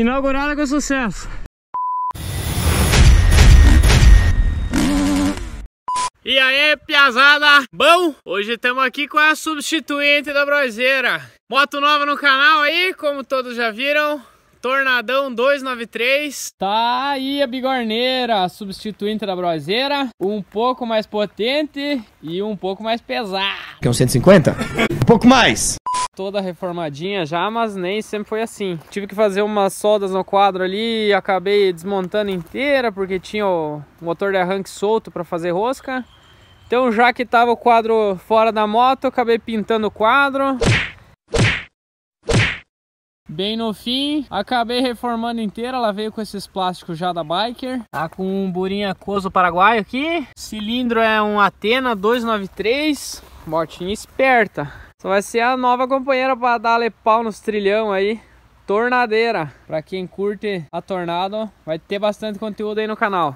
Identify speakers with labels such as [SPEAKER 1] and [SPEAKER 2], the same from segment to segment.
[SPEAKER 1] Inaugurada com sucesso. E
[SPEAKER 2] aí, piazada? Bom, hoje estamos aqui com a substituinte da Brozeira. Moto nova no canal aí, como todos já viram. Tornadão 293. Tá aí a bigorneira, a substituinte da Brozeira. Um pouco mais potente e um pouco mais pesado. Que um 150? um pouco mais toda reformadinha já, mas nem sempre foi assim. Tive que fazer umas soldas no quadro ali, acabei desmontando inteira porque tinha o motor de arranque solto para fazer rosca. Então já que tava o quadro fora da moto, acabei pintando o quadro. Bem no fim, acabei reformando inteira, ela veio com esses plásticos já da Biker. Tá com um burinha coso paraguaio aqui. Cilindro é um Atena 293, motinha esperta. Só vai ser a nova companheira para dar pau nos trilhão aí. Tornadeira. Para quem curte a Tornado, vai ter bastante conteúdo aí no canal.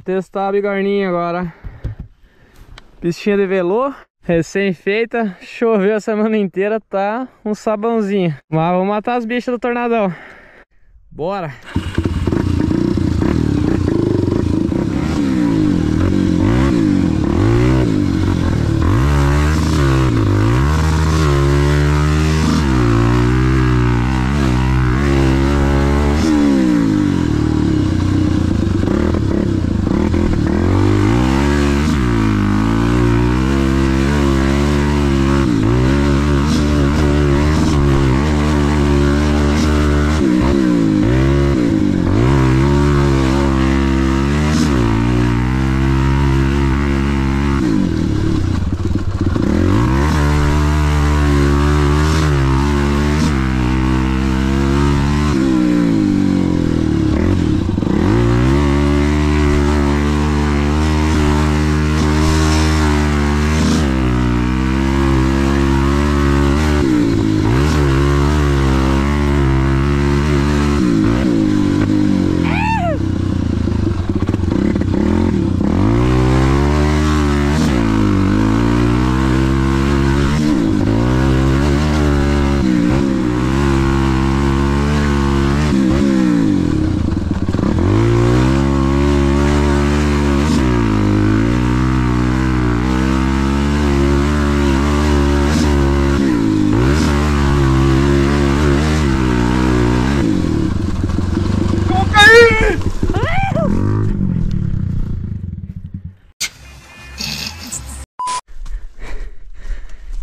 [SPEAKER 2] testar a bigorninha agora. Pistinha de velô, recém-feita. Choveu a semana inteira, tá um sabãozinho. Mas vamos matar as bichas do tornadão. Bora!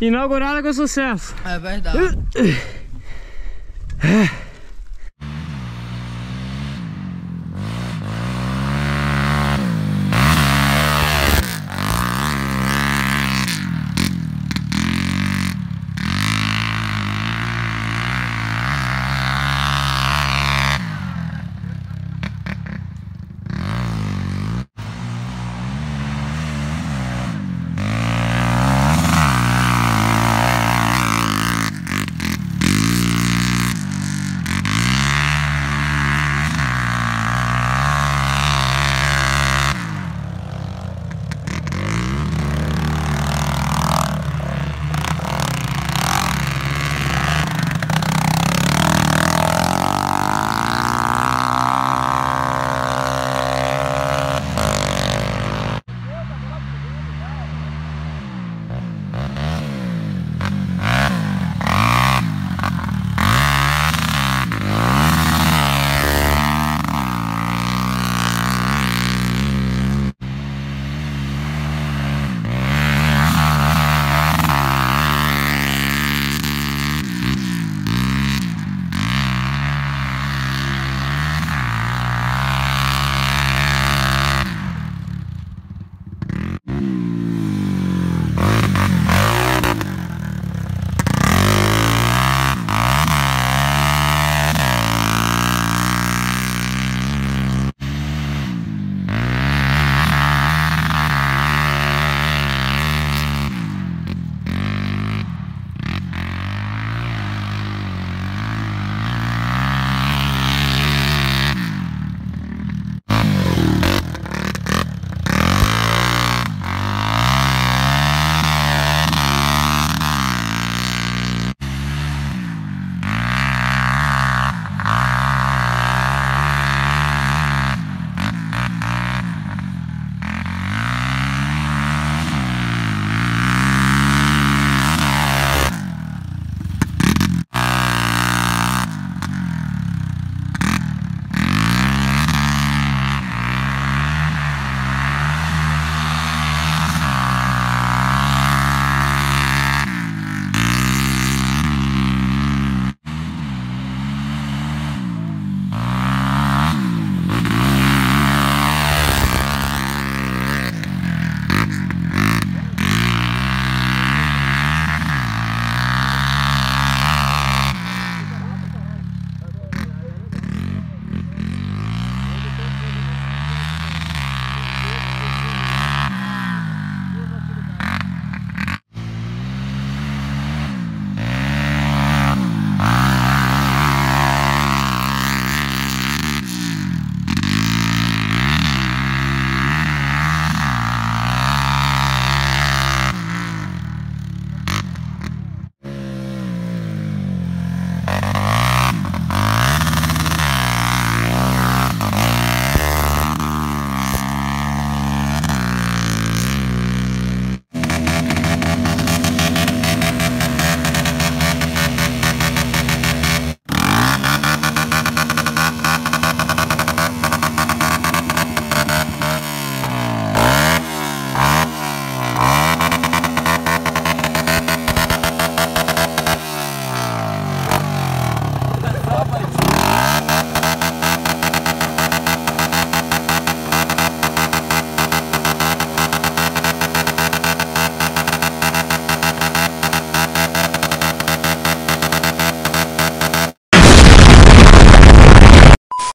[SPEAKER 1] Inaugurada com é sucesso. É verdade. Uh, uh.